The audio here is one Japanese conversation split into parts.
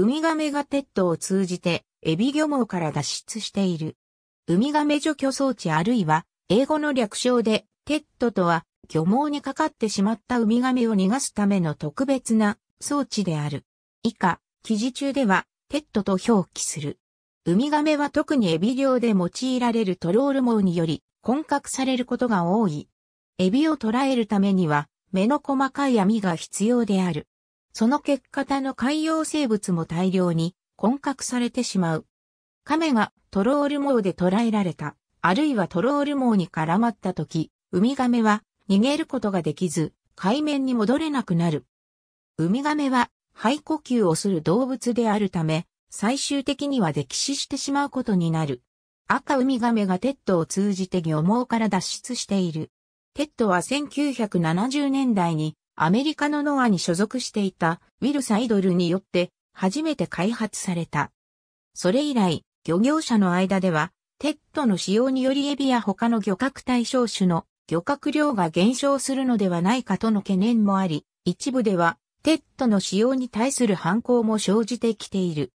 ウミガメがペットを通じて、エビ漁網から脱出している。ウミガメ除去装置あるいは、英語の略称で、テッドとは、漁網にかかってしまったウミガメを逃がすための特別な装置である。以下、記事中では、テッドと表記する。ウミガメは特にエビ漁で用いられるトロール網により、混獲されることが多い。エビを捕らえるためには、目の細かい網が必要である。その結果他の海洋生物も大量に混獲されてしまう。亀がトロール網で捕らえられた、あるいはトロール網に絡まった時、ウミガメは逃げることができず、海面に戻れなくなる。ウミガメは肺呼吸をする動物であるため、最終的には溺死してしまうことになる。赤ウミガメがテッドを通じて漁網から脱出している。テッドは1970年代にアメリカのノアに所属していたウィルサイドルによって初めて開発された。それ以来、漁業者の間では、テッドの使用によりエビや他の漁獲対象種の漁獲量が減少するのではないかとの懸念もあり、一部ではテッドの使用に対する反抗も生じてきている。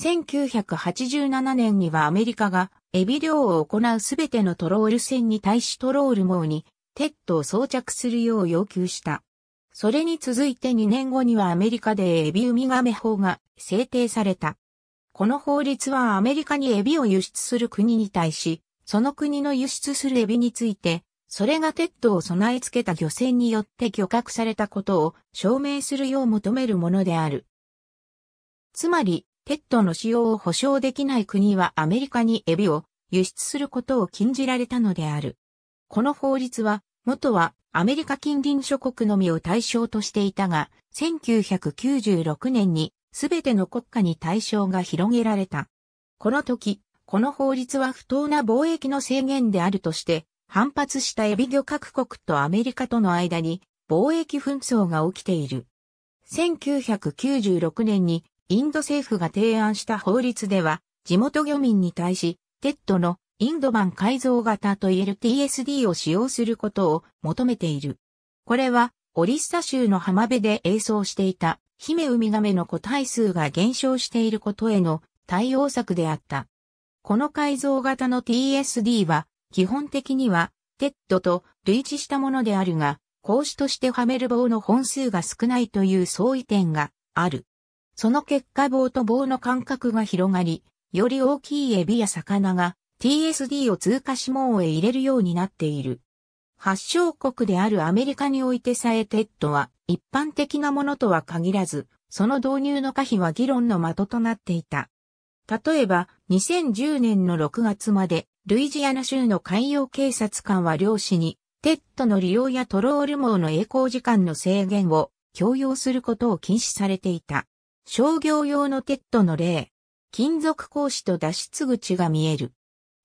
1987年にはアメリカがエビ漁を行うすべてのトロール船に対しトロール網にテッドを装着するよう要求した。それに続いて2年後にはアメリカでエビウミガメ法が制定された。この法律はアメリカにエビを輸出する国に対し、その国の輸出するエビについて、それがテッドを備え付けた漁船によって漁獲されたことを証明するよう求めるものである。つまり、テッドの使用を保証できない国はアメリカにエビを輸出することを禁じられたのである。この法律は元はアメリカ近隣諸国のみを対象としていたが、1996年にすべての国家に対象が広げられた。この時、この法律は不当な貿易の制限であるとして、反発したエビ漁各国とアメリカとの間に貿易紛争が起きている。1996年にインド政府が提案した法律では、地元漁民に対し、テッドのインド版改造型とえる t s d を使用することを求めている。これは、オリッサ州の浜辺で映像していた、姫ウミガメの個体数が減少していることへの対応策であった。この改造型の TSD は、基本的には、テッドと類似したものであるが、格子としてはめる棒の本数が少ないという相違点がある。その結果棒と棒の間隔が広がり、より大きいエビや魚が TSD を通過指紋へ入れるようになっている。発祥国であるアメリカにおいてさえテッドは一般的なものとは限らず、その導入の可否は議論の的となっていた。例えば、2010年の6月まで、ルイジアナ州の海洋警察官は漁師に、テッドの利用やトロール網の栄光時間の制限を強要することを禁止されていた。商業用のテッドの例、金属格子と脱出口が見える。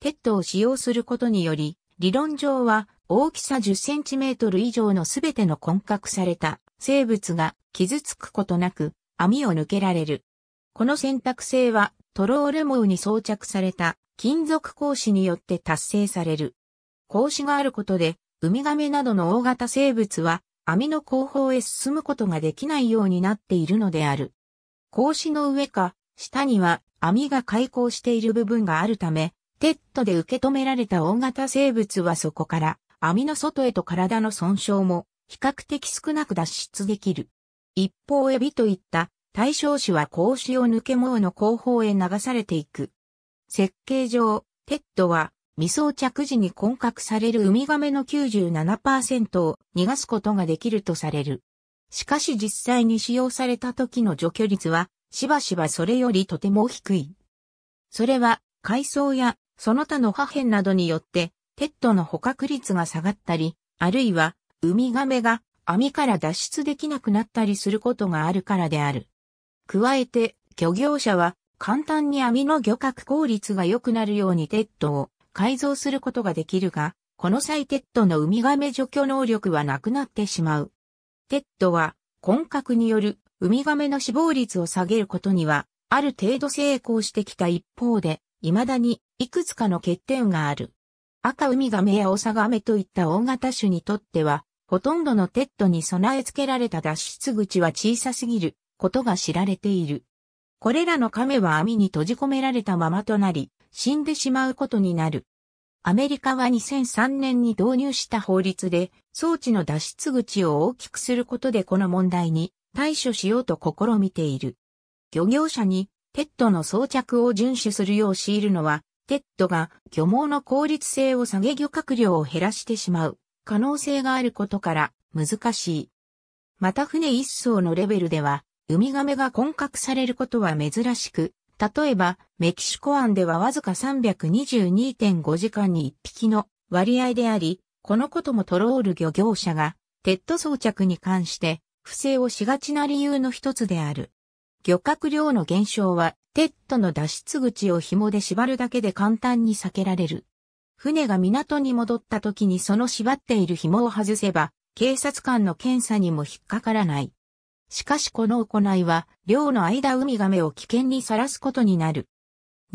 ペットを使用することにより、理論上は大きさ 10cm 以上のすべての混格された生物が傷つくことなく網を抜けられる。この選択性はトロール網に装着された金属格子によって達成される。格子があることでウミガメなどの大型生物は網の後方へ進むことができないようになっているのである。格子の上か下には網が開口している部分があるため、テッドで受け止められた大型生物はそこから網の外へと体の損傷も比較的少なく脱出できる。一方エビといった対象種は格子を抜け網の後方へ流されていく。設計上、テッドは未装着時に混獲されるウミガメの97%を逃がすことができるとされる。しかし実際に使用された時の除去率はしばしばそれよりとても低い。それは海藻やその他の破片などによって、ペットの捕獲率が下がったり、あるいは、ウミガメが網から脱出できなくなったりすることがあるからである。加えて、漁業者は、簡単に網の漁獲効率が良くなるようにテットを改造することができるが、この際テッドのウミガメ除去能力はなくなってしまう。テットは、本格によるウミガメの死亡率を下げることには、ある程度成功してきた一方で、未だにいくつかの欠点がある。赤ウミガメやオサガメといった大型種にとっては、ほとんどのテッドに備え付けられた脱出口は小さすぎることが知られている。これらの亀は網に閉じ込められたままとなり、死んでしまうことになる。アメリカは2003年に導入した法律で、装置の脱出口を大きくすることでこの問題に対処しようと試みている。漁業者にテッドの装着を遵守するよう強いるのは、テッドが漁網の効率性を下げ漁獲量を減らしてしまう可能性があることから難しい。また船一層のレベルでは、ウミガメが混獲されることは珍しく、例えば、メキシコ湾ではわずか322.5時間に1匹の割合であり、このこともトロール漁業者が、テッド装着に関して、不正をしがちな理由の一つである。漁獲量の減少は、テッドの脱出口を紐で縛るだけで簡単に避けられる。船が港に戻った時にその縛っている紐を外せば、警察官の検査にも引っかからない。しかしこの行いは、漁の間ウミガメを危険にさらすことになる。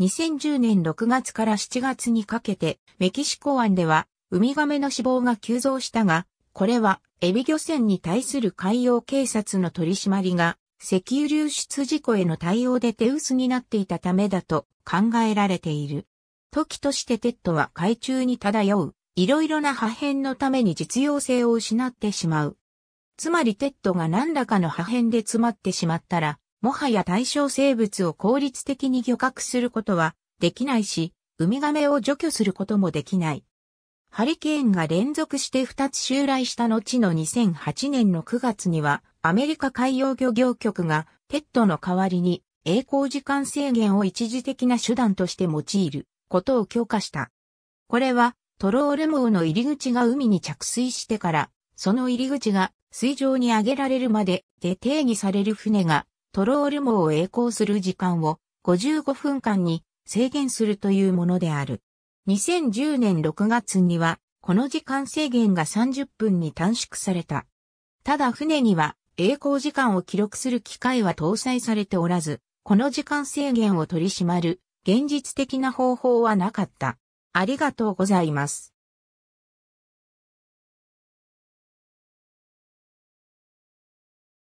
2010年6月から7月にかけて、メキシコ湾では、ウミガメの死亡が急増したが、これは、エビ漁船に対する海洋警察の取り締まりが石油流出事故への対応で手薄になっていたためだと考えられている。時としてテッドは海中に漂う、いろいろな破片のために実用性を失ってしまう。つまりテッドが何らかの破片で詰まってしまったら、もはや対象生物を効率的に漁獲することはできないし、ウミガメを除去することもできない。ハリケーンが連続して2つ襲来した後の2008年の9月には、アメリカ海洋漁業局がペットの代わりに栄光時間制限を一時的な手段として用いることを強化した。これはトロール網の入り口が海に着水してから、その入り口が水上に上げられるまでで定義される船がトロール網を栄光する時間を55分間に制限するというものである。2010年6月には、この時間制限が30分に短縮された。ただ船には栄光時間を記録する機械は搭載されておらず、この時間制限を取り締まる現実的な方法はなかった。ありがとうございます。